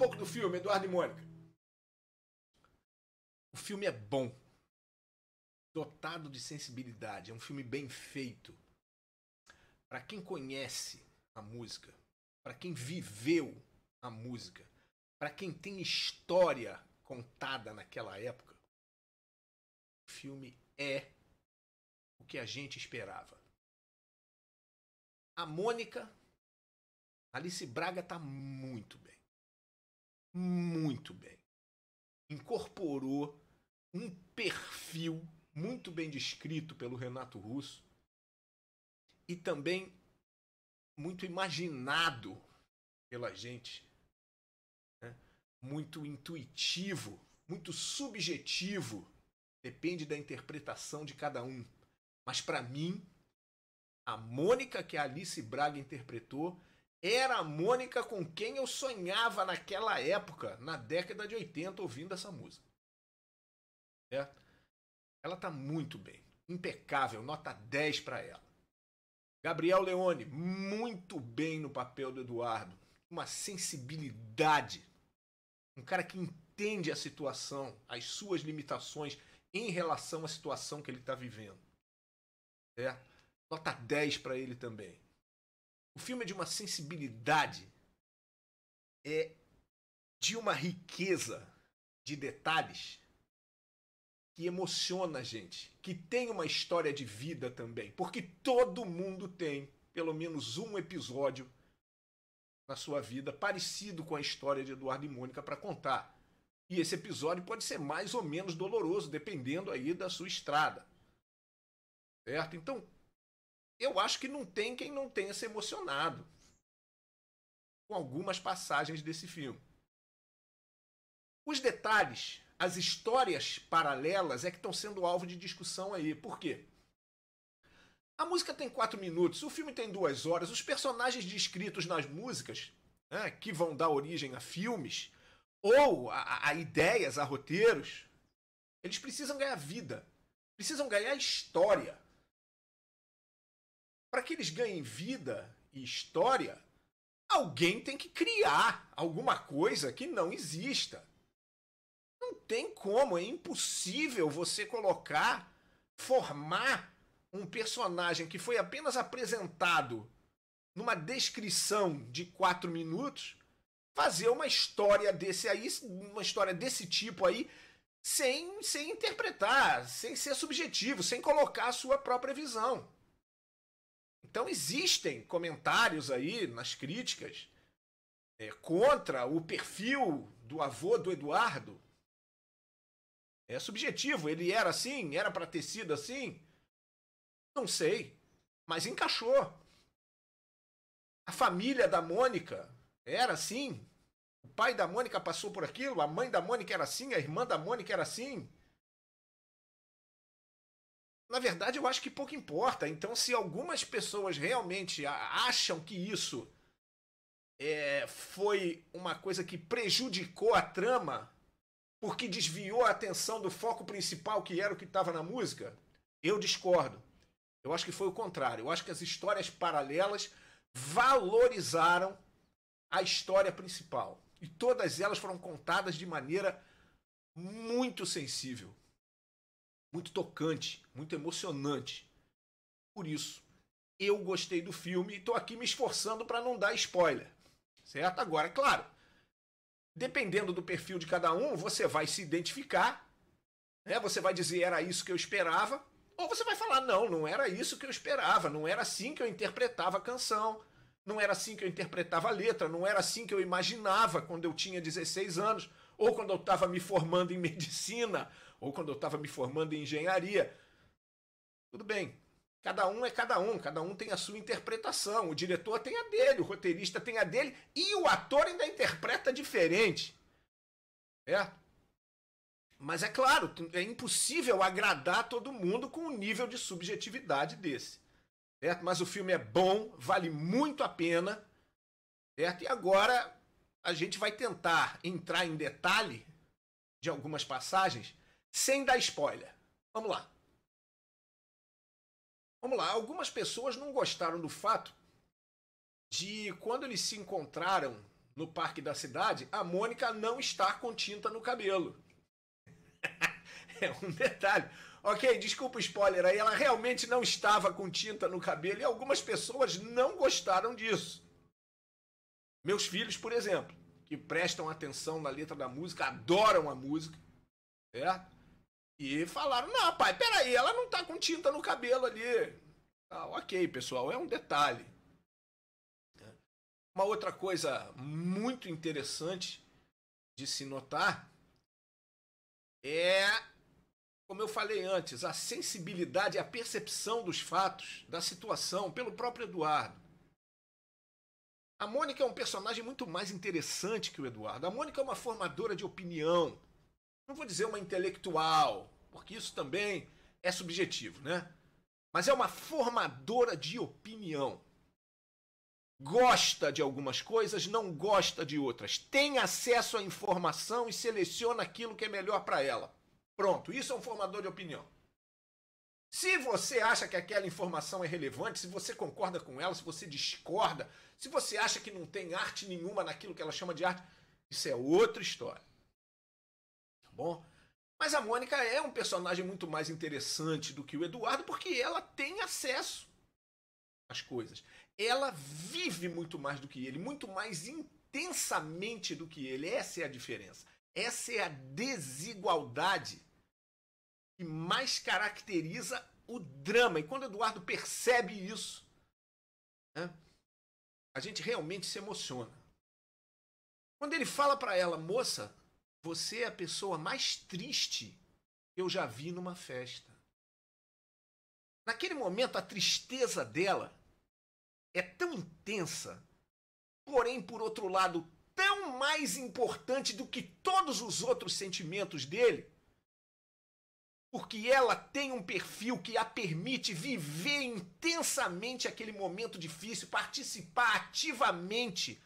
pouco do filme, Eduardo e Mônica. O filme é bom. Dotado de sensibilidade. É um filme bem feito. Para quem conhece a música, para quem viveu a música, para quem tem história contada naquela época, o filme é o que a gente esperava. A Mônica, Alice Braga tá muito bem muito bem. Incorporou um perfil muito bem descrito pelo Renato Russo e também muito imaginado pela gente, né? muito intuitivo, muito subjetivo, depende da interpretação de cada um. Mas para mim, a Mônica que a Alice Braga interpretou era a Mônica com quem eu sonhava naquela época, na década de 80, ouvindo essa música. Ela tá muito bem, impecável, nota 10 para ela. Gabriel Leone, muito bem no papel do Eduardo, uma sensibilidade, um cara que entende a situação, as suas limitações em relação à situação que ele está vivendo. Nota 10 para ele também. O filme é de uma sensibilidade, é de uma riqueza de detalhes que emociona a gente, que tem uma história de vida também, porque todo mundo tem pelo menos um episódio na sua vida parecido com a história de Eduardo e Mônica para contar. E esse episódio pode ser mais ou menos doloroso, dependendo aí da sua estrada. Certo? Então, eu acho que não tem quem não tenha se emocionado com algumas passagens desse filme. Os detalhes, as histórias paralelas é que estão sendo alvo de discussão aí. Por quê? A música tem quatro minutos, o filme tem duas horas, os personagens descritos nas músicas, né, que vão dar origem a filmes, ou a, a ideias, a roteiros, eles precisam ganhar vida, precisam ganhar história para que eles ganhem vida e história, alguém tem que criar alguma coisa que não exista. Não tem como, é impossível você colocar, formar um personagem que foi apenas apresentado numa descrição de quatro minutos, fazer uma história desse aí, uma história desse tipo aí, sem, sem interpretar, sem ser subjetivo, sem colocar a sua própria visão. Então existem comentários aí nas críticas é, contra o perfil do avô do Eduardo. É subjetivo, ele era assim, era para ter sido assim. Não sei, mas encaixou. A família da Mônica era assim. O pai da Mônica passou por aquilo, a mãe da Mônica era assim, a irmã da Mônica era assim na verdade, eu acho que pouco importa. Então, se algumas pessoas realmente acham que isso é, foi uma coisa que prejudicou a trama, porque desviou a atenção do foco principal que era o que estava na música, eu discordo. Eu acho que foi o contrário. Eu acho que as histórias paralelas valorizaram a história principal. E todas elas foram contadas de maneira muito sensível muito tocante, muito emocionante. Por isso, eu gostei do filme e estou aqui me esforçando para não dar spoiler. Certo? Agora, é claro, dependendo do perfil de cada um, você vai se identificar, né? você vai dizer era isso que eu esperava, ou você vai falar não, não era isso que eu esperava, não era assim que eu interpretava a canção, não era assim que eu interpretava a letra, não era assim que eu imaginava quando eu tinha 16 anos, ou quando eu estava me formando em medicina, ou quando eu estava me formando em engenharia. Tudo bem, Cada um é cada um, cada um tem a sua interpretação. O diretor tem a dele, o roteirista tem a dele e o ator ainda interpreta diferente. Certo? É. Mas é claro, é impossível agradar todo mundo com um nível de subjetividade desse. Certo? Mas o filme é bom, vale muito a pena. Certo? E agora a gente vai tentar entrar em detalhe de algumas passagens sem dar spoiler. Vamos lá. Vamos lá. Algumas pessoas não gostaram do fato de quando eles se encontraram no parque da cidade, a Mônica não estar com tinta no cabelo. é um detalhe. Ok, desculpa o spoiler aí, ela realmente não estava com tinta no cabelo e algumas pessoas não gostaram disso. Meus filhos, por exemplo, que prestam atenção na letra da música, adoram a música, certo? E falaram: não, pai, peraí, ela não tá com tinta no cabelo ali. Ah, ok, pessoal, é um detalhe. Né? Uma outra coisa muito interessante de se notar é, como eu falei antes, a sensibilidade e a percepção dos fatos, da situação, pelo próprio Eduardo. A Mônica é um personagem muito mais interessante que o Eduardo. A Mônica é uma formadora de opinião não vou dizer uma intelectual, porque isso também é subjetivo, né? Mas é uma formadora de opinião. Gosta de algumas coisas, não gosta de outras. Tem acesso à informação e seleciona aquilo que é melhor para ela. Pronto, isso é um formador de opinião. Se você acha que aquela informação é relevante, se você concorda com ela, se você discorda, se você acha que não tem arte nenhuma naquilo que ela chama de arte, isso é outra história bom. Mas a Mônica é um personagem muito mais interessante do que o Eduardo porque ela tem acesso às coisas. Ela vive muito mais do que ele, muito mais intensamente do que ele. Essa é a diferença. Essa é a desigualdade que mais caracteriza o drama. E quando Eduardo percebe isso, né, a gente realmente se emociona. Quando ele fala para ela, moça, você é a pessoa mais triste que eu já vi numa festa. Naquele momento, a tristeza dela é tão intensa, porém, por outro lado, tão mais importante do que todos os outros sentimentos dele, porque ela tem um perfil que a permite viver intensamente aquele momento difícil, participar ativamente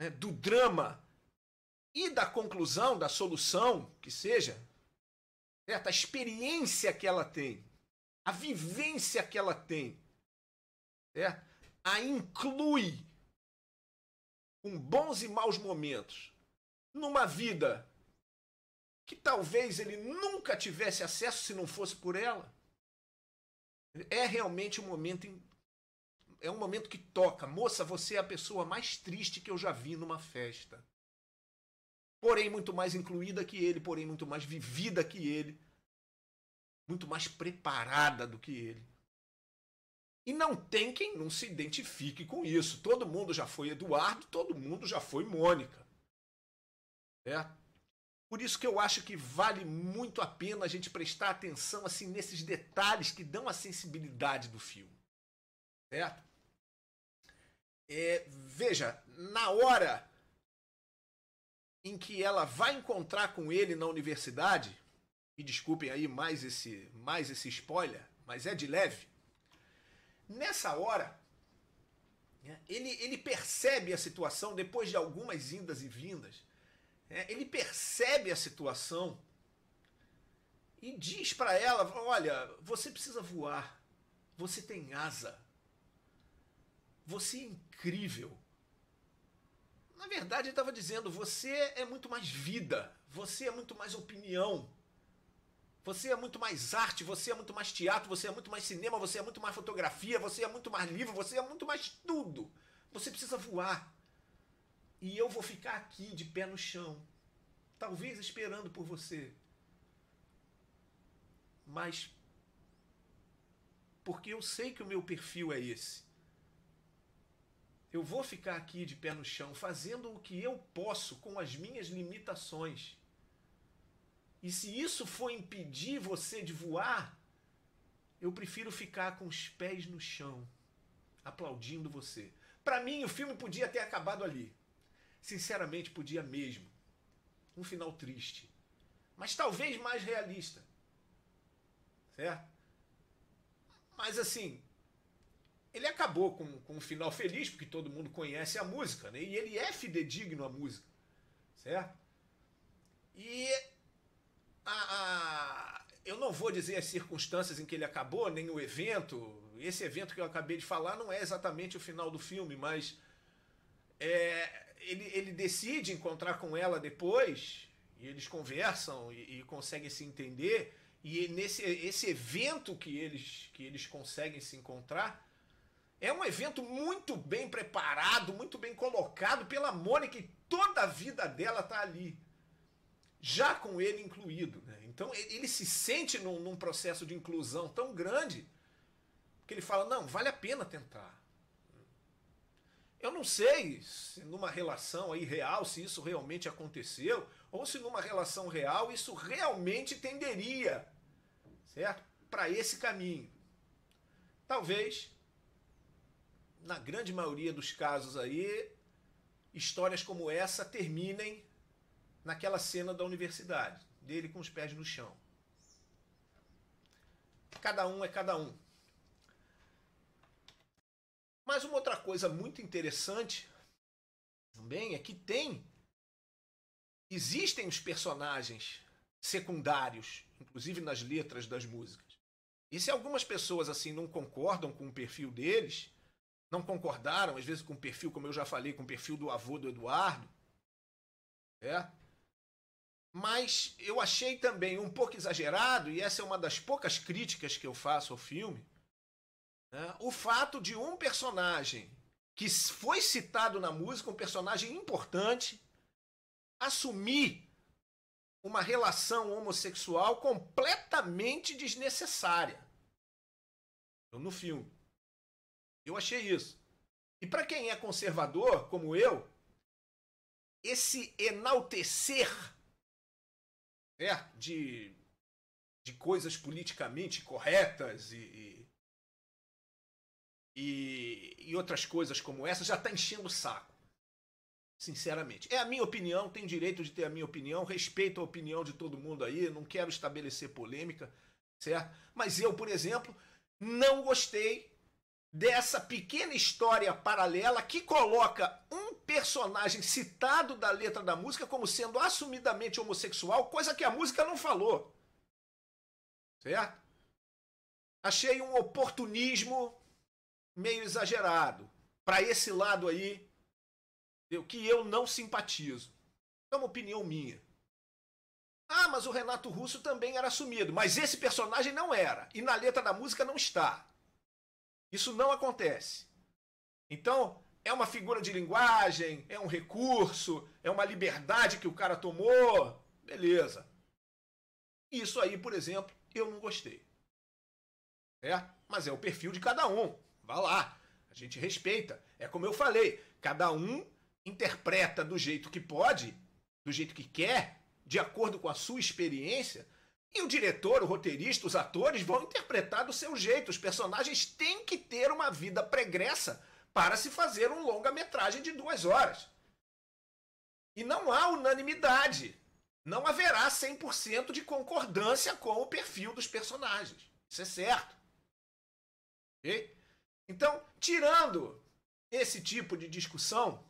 né, do drama e da conclusão, da solução, que seja, certo? a experiência que ela tem, a vivência que ela tem, certo? a inclui com bons e maus momentos numa vida que talvez ele nunca tivesse acesso se não fosse por ela. É realmente um momento em... é um momento que toca. Moça, você é a pessoa mais triste que eu já vi numa festa porém muito mais incluída que ele, porém muito mais vivida que ele, muito mais preparada do que ele. E não tem quem não se identifique com isso. Todo mundo já foi Eduardo, todo mundo já foi Mônica. É Por isso que eu acho que vale muito a pena a gente prestar atenção assim nesses detalhes que dão a sensibilidade do filme. Certo? É, veja, na hora em que ela vai encontrar com ele na universidade, e desculpem aí mais esse, mais esse spoiler, mas é de leve. Nessa hora, né, ele, ele percebe a situação depois de algumas indas e vindas. Né, ele percebe a situação e diz para ela: Olha, você precisa voar, você tem asa, você é incrível. Na verdade, ele estava dizendo: você é muito mais vida, você é muito mais opinião, você é muito mais arte, você é muito mais teatro, você é muito mais cinema, você é muito mais fotografia, você é muito mais livro, você é muito mais tudo. Você precisa voar. E eu vou ficar aqui de pé no chão, talvez esperando por você. Mas porque eu sei que o meu perfil é esse. Eu vou ficar aqui de pé no chão, fazendo o que eu posso com as minhas limitações. E se isso for impedir você de voar, eu prefiro ficar com os pés no chão, aplaudindo você. Para mim, o filme podia ter acabado ali. Sinceramente, podia mesmo. Um final triste, mas talvez mais realista. Certo? Mas assim, ele acabou com, com um final feliz, porque todo mundo conhece a música, né? E ele é fidedigno à música, certo? E a, a, eu não vou dizer as circunstâncias em que ele acabou, nem o evento. Esse evento que eu acabei de falar não é exatamente o final do filme, mas é, ele, ele decide encontrar com ela depois, e eles conversam e, e conseguem se entender. E nesse esse evento que eles, que eles conseguem se encontrar é um evento muito bem preparado, muito bem colocado pela Mônica e toda a vida dela está ali. Já com ele incluído. Né? Então ele se sente num, num processo de inclusão tão grande que ele fala: não, vale a pena tentar. Eu não sei se numa relação aí real, se isso realmente aconteceu, ou se numa relação real isso realmente tenderia, certo? Para esse caminho. Talvez na grande maioria dos casos aí, histórias como essa terminem naquela cena da universidade, dele com os pés no chão. Cada um é cada um. Mas uma outra coisa muito interessante também é que tem existem os personagens secundários, inclusive nas letras das músicas. E se algumas pessoas assim não concordam com o perfil deles, não concordaram, às vezes com o perfil, como eu já falei, com o perfil do avô do Eduardo. É. Mas eu achei também um pouco exagerado, e essa é uma das poucas críticas que eu faço ao filme, né? o fato de um personagem que foi citado na música, um personagem importante, assumir uma relação homossexual completamente desnecessária no filme. Eu achei isso. E para quem é conservador, como eu, esse enaltecer é, de, de coisas politicamente corretas e, e, e outras coisas como essa já está enchendo o saco. Sinceramente. É a minha opinião, tem direito de ter a minha opinião, respeito a opinião de todo mundo aí, não quero estabelecer polêmica, certo? Mas eu, por exemplo, não gostei dessa pequena história paralela que coloca um personagem citado da letra da música como sendo assumidamente homossexual, coisa que a música não falou. Certo? Achei um oportunismo meio exagerado para esse lado aí, o que eu não simpatizo. É uma opinião minha. Ah, mas o Renato Russo também era assumido, mas esse personagem não era e na letra da música não está. Isso não acontece. Então, é uma figura de linguagem, é um recurso, é uma liberdade que o cara tomou. Beleza. Isso aí, por exemplo, eu não gostei. É, mas é o perfil de cada um. Vá lá. A gente respeita. É como eu falei, cada um interpreta do jeito que pode, do jeito que quer, de acordo com a sua experiência, e o diretor, o roteirista, os atores vão interpretar do seu jeito. Os personagens têm que ter uma vida pregressa para se fazer um longa-metragem de duas horas. E não há unanimidade. Não haverá 100% de concordância com o perfil dos personagens. Isso é certo. Okay? Então, tirando esse tipo de discussão,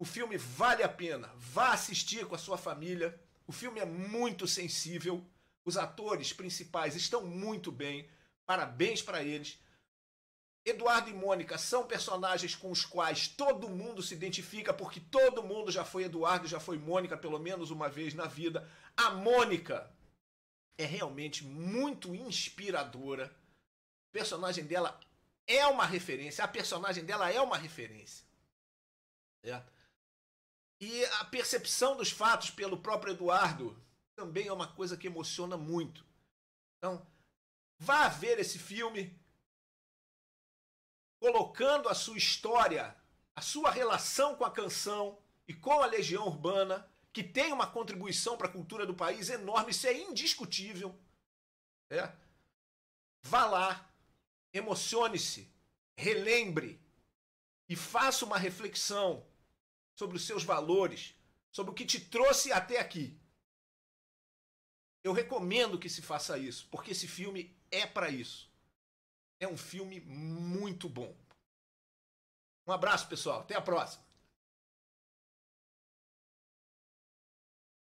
o filme vale a pena. Vá assistir com a sua família. O filme é muito sensível. Os atores principais estão muito bem, parabéns para eles. Eduardo e Mônica são personagens com os quais todo mundo se identifica, porque todo mundo já foi Eduardo, já foi Mônica pelo menos uma vez na vida. A Mônica é realmente muito inspiradora. O personagem dela é uma referência, a personagem dela é uma referência. Certo? E a percepção dos fatos pelo próprio Eduardo também é uma coisa que emociona muito. Então, vá ver esse filme colocando a sua história, a sua relação com a canção e com a Legião Urbana, que tem uma contribuição para a cultura do país enorme, isso é indiscutível. É. Vá lá, emocione-se, relembre e faça uma reflexão sobre os seus valores, sobre o que te trouxe até aqui. Eu recomendo que se faça isso, porque esse filme é para isso. É um filme muito bom. Um abraço, pessoal. Até a próxima.